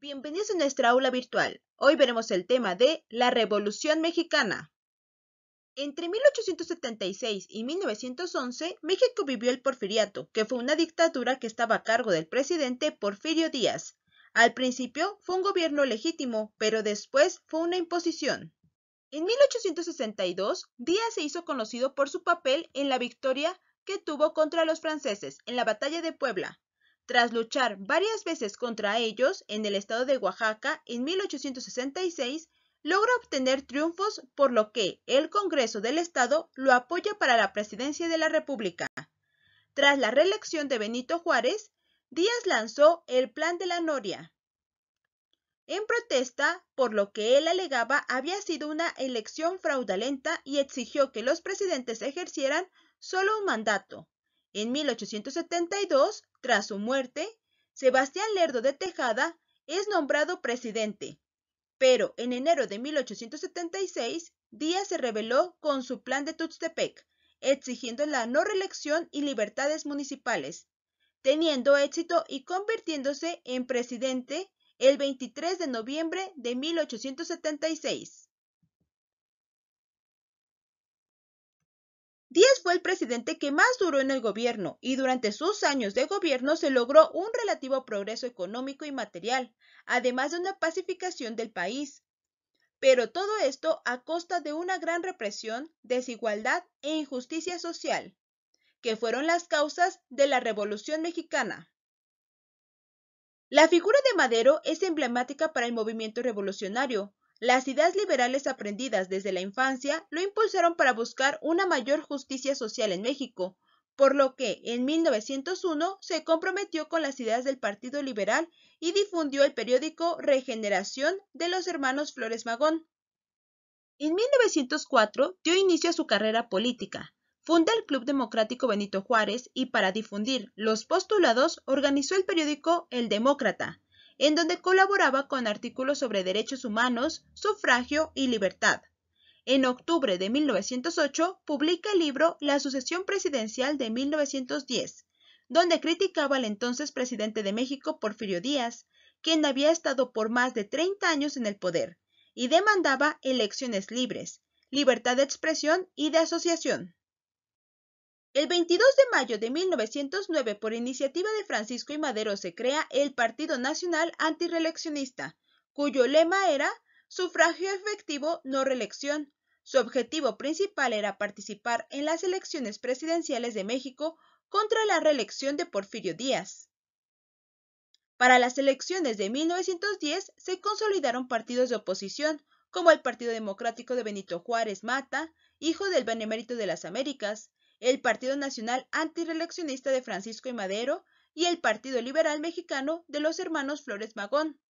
Bienvenidos a nuestra aula virtual. Hoy veremos el tema de la Revolución Mexicana. Entre 1876 y 1911, México vivió el porfiriato, que fue una dictadura que estaba a cargo del presidente Porfirio Díaz. Al principio fue un gobierno legítimo, pero después fue una imposición. En 1862, Díaz se hizo conocido por su papel en la victoria que tuvo contra los franceses en la batalla de Puebla. Tras luchar varias veces contra ellos en el estado de Oaxaca en 1866, logra obtener triunfos por lo que el Congreso del Estado lo apoya para la presidencia de la República. Tras la reelección de Benito Juárez, Díaz lanzó el Plan de la Noria, en protesta por lo que él alegaba había sido una elección fraudulenta y exigió que los presidentes ejercieran solo un mandato. En 1872, tras su muerte, Sebastián Lerdo de Tejada es nombrado presidente, pero en enero de 1876 Díaz se rebeló con su plan de Tuxtepec, exigiendo la no reelección y libertades municipales, teniendo éxito y convirtiéndose en presidente el 23 de noviembre de 1876. Díaz fue el presidente que más duró en el gobierno y durante sus años de gobierno se logró un relativo progreso económico y material, además de una pacificación del país. Pero todo esto a costa de una gran represión, desigualdad e injusticia social, que fueron las causas de la Revolución Mexicana. La figura de Madero es emblemática para el movimiento revolucionario, las ideas liberales aprendidas desde la infancia lo impulsaron para buscar una mayor justicia social en México, por lo que en 1901 se comprometió con las ideas del Partido Liberal y difundió el periódico Regeneración de los hermanos Flores Magón. En 1904 dio inicio a su carrera política. Funda el Club Democrático Benito Juárez y para difundir los postulados organizó el periódico El Demócrata, en donde colaboraba con artículos sobre derechos humanos, sufragio y libertad. En octubre de 1908 publica el libro La sucesión presidencial de 1910, donde criticaba al entonces presidente de México, Porfirio Díaz, quien había estado por más de 30 años en el poder, y demandaba elecciones libres, libertad de expresión y de asociación. El 22 de mayo de 1909, por iniciativa de Francisco y Madero, se crea el Partido Nacional Antireleccionista, cuyo lema era sufragio efectivo, no reelección. Su objetivo principal era participar en las elecciones presidenciales de México contra la reelección de Porfirio Díaz. Para las elecciones de 1910 se consolidaron partidos de oposición, como el Partido Democrático de Benito Juárez Mata, hijo del Benemérito de las Américas, el Partido Nacional Antireleccionista de Francisco y Madero y el Partido Liberal Mexicano de los hermanos Flores Magón.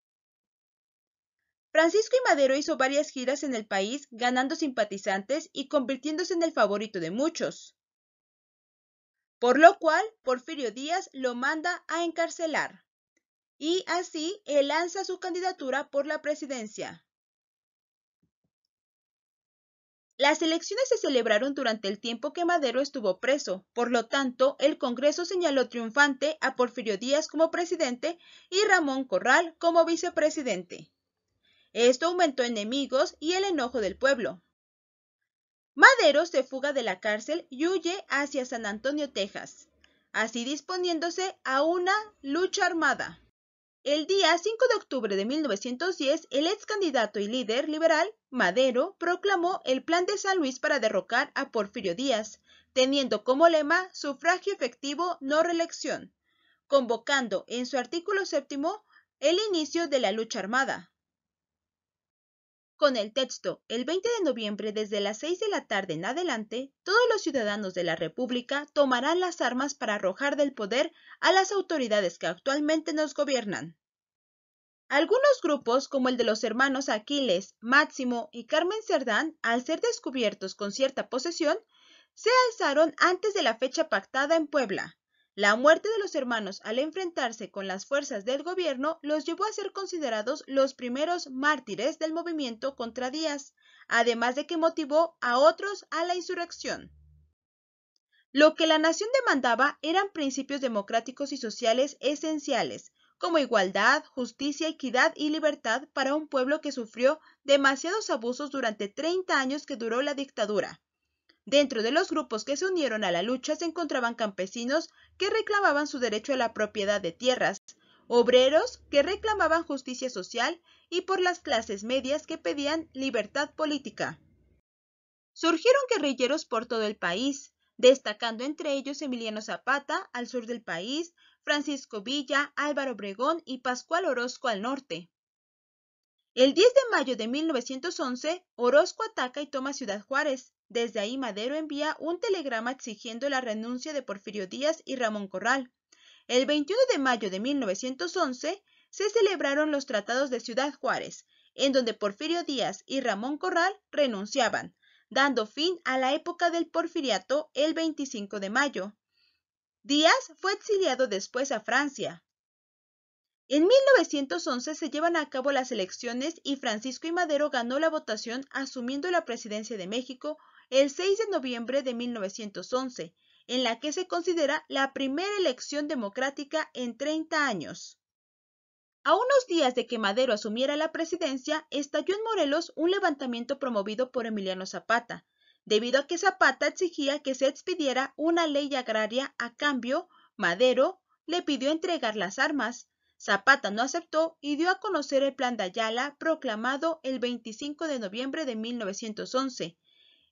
Francisco y Madero hizo varias giras en el país ganando simpatizantes y convirtiéndose en el favorito de muchos, por lo cual Porfirio Díaz lo manda a encarcelar y así él lanza su candidatura por la presidencia. Las elecciones se celebraron durante el tiempo que Madero estuvo preso, por lo tanto, el Congreso señaló triunfante a Porfirio Díaz como presidente y Ramón Corral como vicepresidente. Esto aumentó enemigos y el enojo del pueblo. Madero se fuga de la cárcel y huye hacia San Antonio, Texas, así disponiéndose a una lucha armada. El día 5 de octubre de 1910, el ex candidato y líder liberal, Madero, proclamó el Plan de San Luis para derrocar a Porfirio Díaz, teniendo como lema sufragio efectivo, no reelección, convocando en su artículo séptimo el inicio de la lucha armada. Con el texto, el 20 de noviembre desde las 6 de la tarde en adelante, todos los ciudadanos de la República tomarán las armas para arrojar del poder a las autoridades que actualmente nos gobiernan. Algunos grupos, como el de los hermanos Aquiles, Máximo y Carmen Cerdán, al ser descubiertos con cierta posesión, se alzaron antes de la fecha pactada en Puebla. La muerte de los hermanos al enfrentarse con las fuerzas del gobierno los llevó a ser considerados los primeros mártires del movimiento contra Díaz, además de que motivó a otros a la insurrección. Lo que la nación demandaba eran principios democráticos y sociales esenciales, como igualdad, justicia, equidad y libertad para un pueblo que sufrió demasiados abusos durante 30 años que duró la dictadura. Dentro de los grupos que se unieron a la lucha se encontraban campesinos que reclamaban su derecho a la propiedad de tierras, obreros que reclamaban justicia social y por las clases medias que pedían libertad política. Surgieron guerrilleros por todo el país, destacando entre ellos Emiliano Zapata al sur del país, Francisco Villa, Álvaro Obregón y Pascual Orozco al norte. El 10 de mayo de 1911, Orozco ataca y toma Ciudad Juárez. Desde ahí Madero envía un telegrama exigiendo la renuncia de Porfirio Díaz y Ramón Corral. El 21 de mayo de 1911 se celebraron los tratados de Ciudad Juárez, en donde Porfirio Díaz y Ramón Corral renunciaban, dando fin a la época del porfiriato el 25 de mayo. Díaz fue exiliado después a Francia. En 1911 se llevan a cabo las elecciones y Francisco y Madero ganó la votación asumiendo la presidencia de México el 6 de noviembre de 1911, en la que se considera la primera elección democrática en 30 años. A unos días de que Madero asumiera la presidencia, estalló en Morelos un levantamiento promovido por Emiliano Zapata, debido a que Zapata exigía que se expidiera una ley agraria a cambio, Madero le pidió entregar las armas. Zapata no aceptó y dio a conocer el plan de Ayala proclamado el 25 de noviembre de 1911,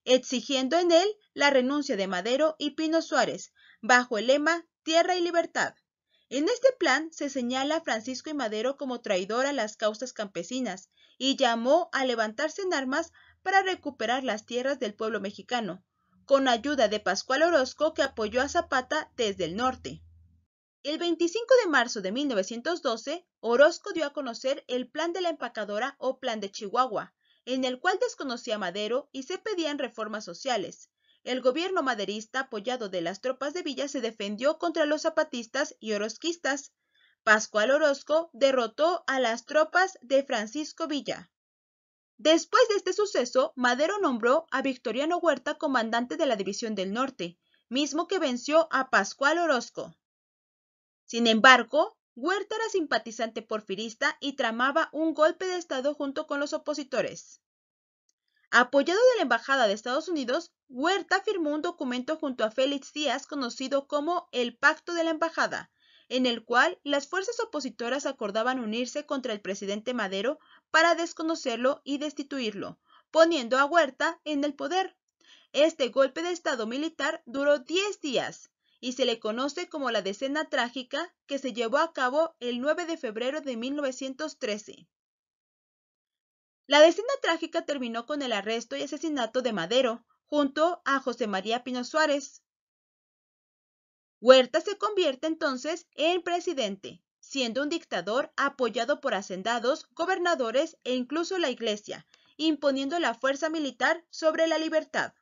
exigiendo en él la renuncia de Madero y Pino Suárez, bajo el lema Tierra y Libertad. En este plan se señala a Francisco y Madero como traidor a las causas campesinas y llamó a levantarse en armas para recuperar las tierras del pueblo mexicano, con ayuda de Pascual Orozco que apoyó a Zapata desde el norte. El 25 de marzo de 1912, Orozco dio a conocer el Plan de la Empacadora o Plan de Chihuahua, en el cual desconocía a Madero y se pedían reformas sociales. El gobierno maderista, apoyado de las tropas de Villa, se defendió contra los zapatistas y orozquistas. Pascual Orozco derrotó a las tropas de Francisco Villa. Después de este suceso, Madero nombró a Victoriano Huerta comandante de la División del Norte, mismo que venció a Pascual Orozco. Sin embargo, Huerta era simpatizante porfirista y tramaba un golpe de Estado junto con los opositores. Apoyado de la Embajada de Estados Unidos, Huerta firmó un documento junto a Félix Díaz conocido como el Pacto de la Embajada, en el cual las fuerzas opositoras acordaban unirse contra el presidente Madero para desconocerlo y destituirlo, poniendo a Huerta en el poder. Este golpe de Estado militar duró 10 días y se le conoce como la decena trágica que se llevó a cabo el 9 de febrero de 1913. La decena trágica terminó con el arresto y asesinato de Madero, junto a José María Pino Suárez, Huerta se convierte entonces en presidente, siendo un dictador apoyado por hacendados, gobernadores e incluso la iglesia, imponiendo la fuerza militar sobre la libertad.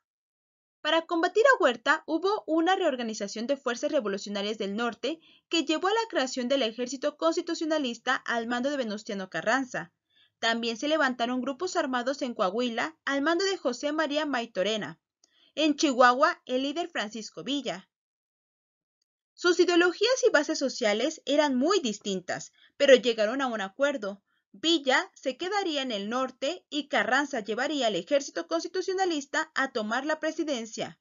Para combatir a Huerta hubo una reorganización de fuerzas revolucionarias del norte que llevó a la creación del ejército constitucionalista al mando de Venustiano Carranza. También se levantaron grupos armados en Coahuila al mando de José María Maitorena. En Chihuahua, el líder Francisco Villa. Sus ideologías y bases sociales eran muy distintas, pero llegaron a un acuerdo. Villa se quedaría en el norte y Carranza llevaría al ejército constitucionalista a tomar la presidencia.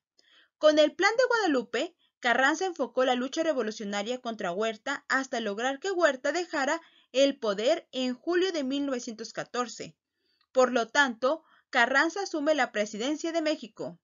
Con el plan de Guadalupe, Carranza enfocó la lucha revolucionaria contra Huerta hasta lograr que Huerta dejara el poder en julio de 1914. Por lo tanto, Carranza asume la presidencia de México.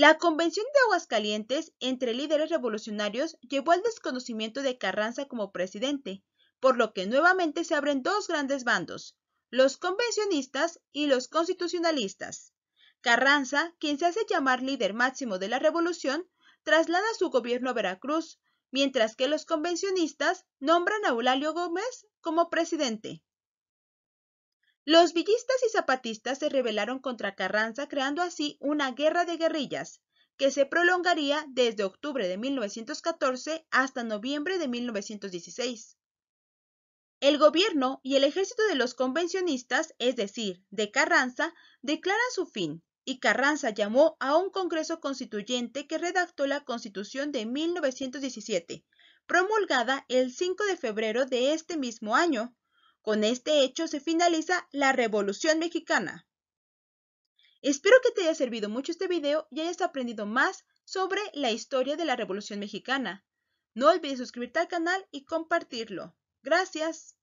La Convención de Aguascalientes entre líderes revolucionarios llevó al desconocimiento de Carranza como presidente, por lo que nuevamente se abren dos grandes bandos, los convencionistas y los constitucionalistas. Carranza, quien se hace llamar líder máximo de la revolución, traslada su gobierno a Veracruz, mientras que los convencionistas nombran a Eulalio Gómez como presidente. Los villistas y zapatistas se rebelaron contra Carranza creando así una guerra de guerrillas que se prolongaría desde octubre de 1914 hasta noviembre de 1916. El gobierno y el ejército de los convencionistas, es decir, de Carranza, declaran su fin, y Carranza llamó a un Congreso Constituyente que redactó la Constitución de 1917, promulgada el 5 de febrero de este mismo año, con este hecho se finaliza la Revolución Mexicana. Espero que te haya servido mucho este video y hayas aprendido más sobre la historia de la Revolución Mexicana. No olvides suscribirte al canal y compartirlo. Gracias.